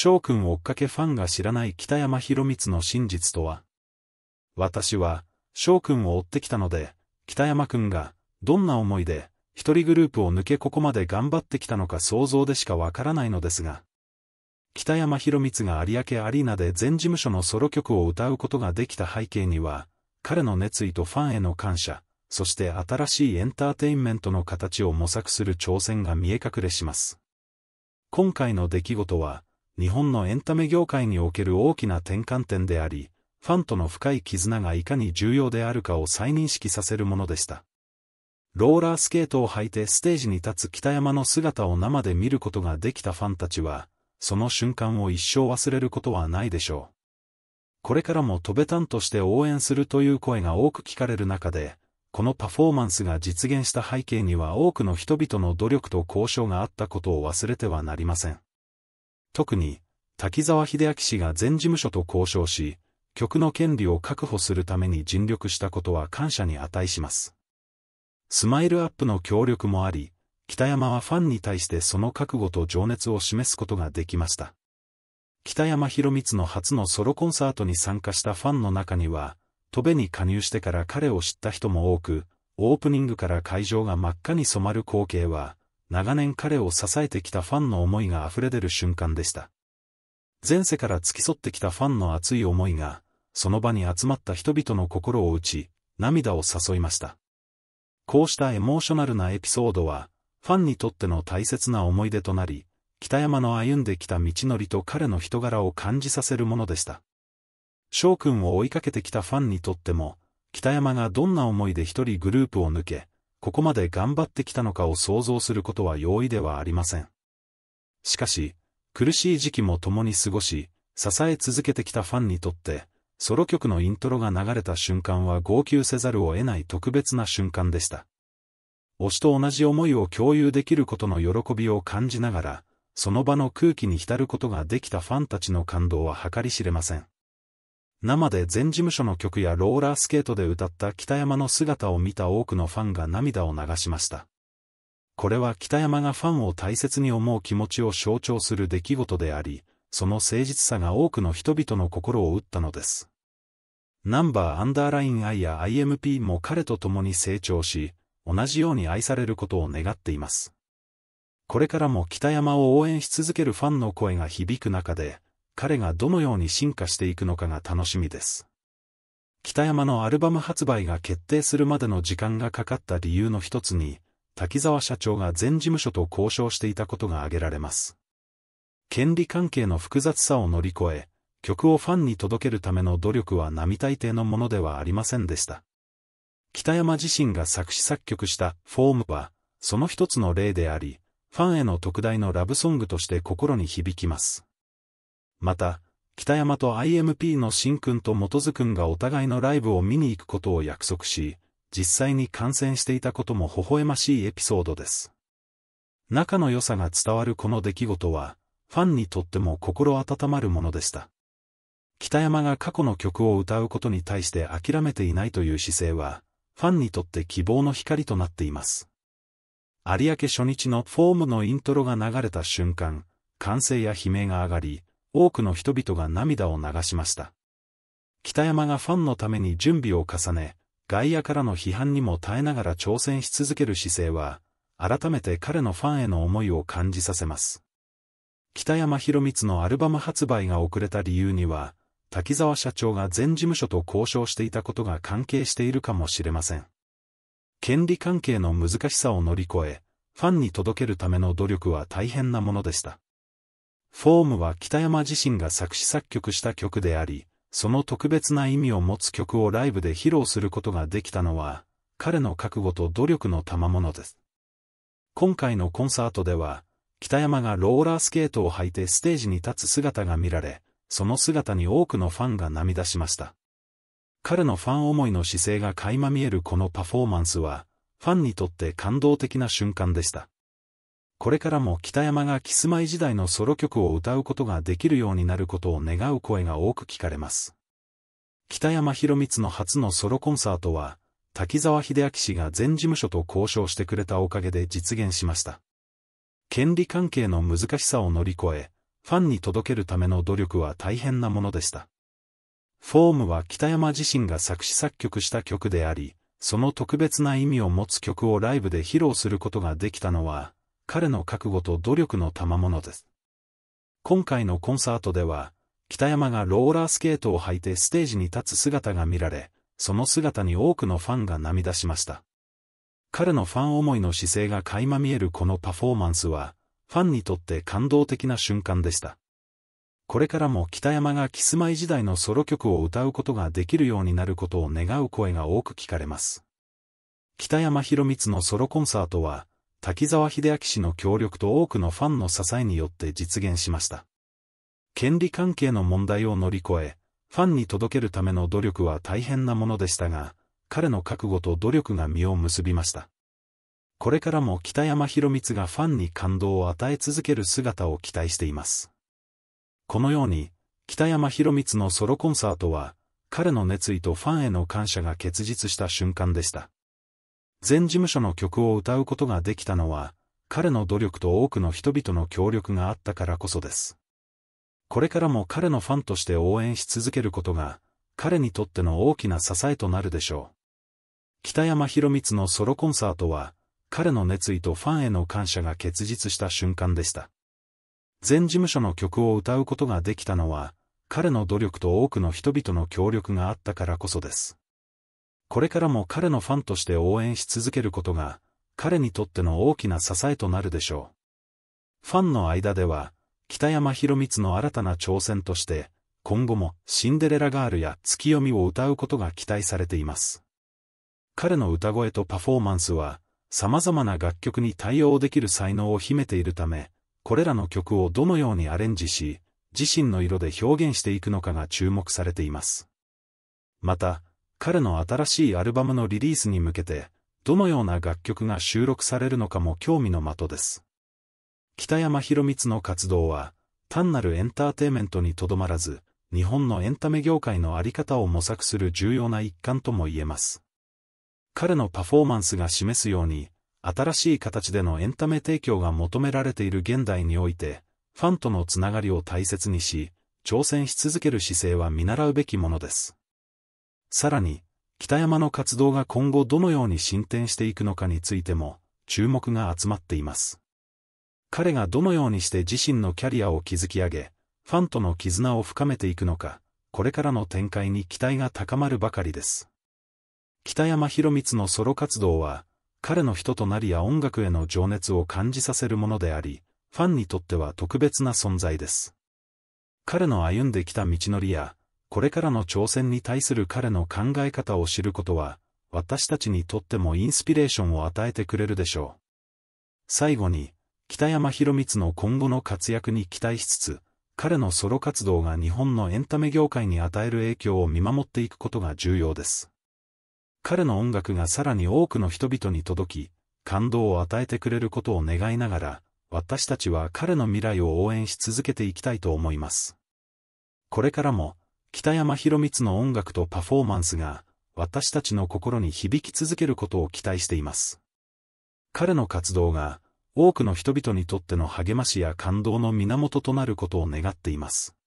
翔くん追っかけファンが知らない北山博光の真実とは私は、翔くんを追ってきたので、北山くんが、どんな思いで、一人グループを抜けここまで頑張ってきたのか想像でしかわからないのですが、北山博光が有明アリーナで全事務所のソロ曲を歌うことができた背景には、彼の熱意とファンへの感謝、そして新しいエンターテインメントの形を模索する挑戦が見え隠れします。今回の出来事は、日本のエンタメ業界における大きな転換点であり、ファンとの深い絆がいかに重要であるかを再認識させるものでした。ローラースケートを履いてステージに立つ北山の姿を生で見ることができたファンたちは、その瞬間を一生忘れることはないでしょう。これからも飛べたんとして応援するという声が多く聞かれる中で、このパフォーマンスが実現した背景には多くの人々の努力と交渉があったことを忘れてはなりません。特に、滝沢秀明氏が全事務所と交渉し、曲の権利を確保するために尽力したことは感謝に値します。スマイルアップの協力もあり、北山はファンに対してその覚悟と情熱を示すことができました。北山博光の初のソロコンサートに参加したファンの中には、戸部に加入してから彼を知った人も多く、オープニングから会場が真っ赤に染まる光景は、長年彼を支えてきたファンの思いが溢れ出る瞬間でした。前世から付き添ってきたファンの熱い思いが、その場に集まった人々の心を打ち、涙を誘いました。こうしたエモーショナルなエピソードは、ファンにとっての大切な思い出となり、北山の歩んできた道のりと彼の人柄を感じさせるものでした。翔くんを追いかけてきたファンにとっても、北山がどんな思いで一人グループを抜け、ここまで頑張ってきたのかを想像することは容易ではありません。しかし、苦しい時期も共に過ごし、支え続けてきたファンにとって、ソロ曲のイントロが流れた瞬間は号泣せざるを得ない特別な瞬間でした。推しと同じ思いを共有できることの喜びを感じながら、その場の空気に浸ることができたファンたちの感動は計り知れません。生で全事務所の曲やローラースケートで歌った北山の姿を見た多くのファンが涙を流しました。これは北山がファンを大切に思う気持ちを象徴する出来事であり、その誠実さが多くの人々の心を打ったのです。ナンバーアンダーライン I や IMP も彼と共に成長し、同じように愛されることを願っています。これからも北山を応援し続けるファンの声が響く中で、彼がどのように進化していくのかが楽しみです。北山のアルバム発売が決定するまでの時間がかかった理由の一つに、滝沢社長が前事務所と交渉していたことが挙げられます。権利関係の複雑さを乗り越え、曲をファンに届けるための努力は並大抵のものではありませんでした。北山自身が作詞作曲したフォームは、その一つの例であり、ファンへの特大のラブソングとして心に響きます。また、北山と IMP の新君と元津君がお互いのライブを見に行くことを約束し、実際に観戦していたことも微笑ましいエピソードです。仲の良さが伝わるこの出来事は、ファンにとっても心温まるものでした。北山が過去の曲を歌うことに対して諦めていないという姿勢は、ファンにとって希望の光となっています。有明初日のフォームのイントロが流れた瞬間、歓声や悲鳴が上がり、多くの人々が涙を流しました。北山がファンのために準備を重ね、外野からの批判にも耐えながら挑戦し続ける姿勢は、改めて彼のファンへの思いを感じさせます。北山博光のアルバム発売が遅れた理由には、滝沢社長が前事務所と交渉していたことが関係しているかもしれません。権利関係の難しさを乗り越え、ファンに届けるための努力は大変なものでした。フォームは北山自身が作詞作曲した曲であり、その特別な意味を持つ曲をライブで披露することができたのは、彼の覚悟と努力の賜物です。今回のコンサートでは、北山がローラースケートを履いてステージに立つ姿が見られ、その姿に多くのファンが涙しました。彼のファン思いの姿勢が垣間見えるこのパフォーマンスは、ファンにとって感動的な瞬間でした。これからも北山がキスマイ時代のソロ曲を歌うことができるようになることを願う声が多く聞かれます。北山博光の初のソロコンサートは、滝沢秀明氏が全事務所と交渉してくれたおかげで実現しました。権利関係の難しさを乗り越え、ファンに届けるための努力は大変なものでした。フォームは北山自身が作詞作曲した曲であり、その特別な意味を持つ曲をライブで披露することができたのは、彼の覚悟と努力の賜物です。今回のコンサートでは、北山がローラースケートを履いてステージに立つ姿が見られ、その姿に多くのファンが涙しました。彼のファン思いの姿勢が垣間見えるこのパフォーマンスは、ファンにとって感動的な瞬間でした。これからも北山がキスマイ時代のソロ曲を歌うことができるようになることを願う声が多く聞かれます。北山博光のソロコンサートは、滝沢秀明氏の協力と多くのファンの支えによって実現しました。権利関係の問題を乗り越え、ファンに届けるための努力は大変なものでしたが、彼の覚悟と努力が実を結びました。これからも北山博光がファンに感動を与え続ける姿を期待しています。このように、北山博光のソロコンサートは、彼の熱意とファンへの感謝が結実した瞬間でした。全事務所の曲を歌うことができたのは、彼の努力と多くの人々の協力があったからこそです。これからも彼のファンとして応援し続けることが、彼にとっての大きな支えとなるでしょう。北山博光のソロコンサートは、彼の熱意とファンへの感謝が結実した瞬間でした。全事務所の曲を歌うことができたのは、彼の努力と多くの人々の協力があったからこそです。これからも彼のファンとして応援し続けることが、彼にとっての大きな支えとなるでしょう。ファンの間では、北山博光の新たな挑戦として、今後もシンデレラガールや月読みを歌うことが期待されています。彼の歌声とパフォーマンスは、様々な楽曲に対応できる才能を秘めているため、これらの曲をどのようにアレンジし、自身の色で表現していくのかが注目されています。また、彼の新しいアルバムのリリースに向けて、どのような楽曲が収録されるのかも興味の的です。北山博光の活動は、単なるエンターテイメントにとどまらず、日本のエンタメ業界のあり方を模索する重要な一環とも言えます。彼のパフォーマンスが示すように、新しい形でのエンタメ提供が求められている現代において、ファンとのつながりを大切にし、挑戦し続ける姿勢は見習うべきものです。さらに、北山の活動が今後どのように進展していくのかについても、注目が集まっています。彼がどのようにして自身のキャリアを築き上げ、ファンとの絆を深めていくのか、これからの展開に期待が高まるばかりです。北山博光のソロ活動は、彼の人となりや音楽への情熱を感じさせるものであり、ファンにとっては特別な存在です。彼の歩んできた道のりや、これからの挑戦に対する彼の考え方を知ることは、私たちにとってもインスピレーションを与えてくれるでしょう。最後に、北山博光の今後の活躍に期待しつつ、彼のソロ活動が日本のエンタメ業界に与える影響を見守っていくことが重要です。彼の音楽がさらに多くの人々に届き、感動を与えてくれることを願いながら、私たちは彼の未来を応援し続けていきたいと思います。これからも、北山博光の音楽とパフォーマンスが、私たちの心に響き続けることを期待しています。彼の活動が、多くの人々にとっての励ましや感動の源となることを願っています。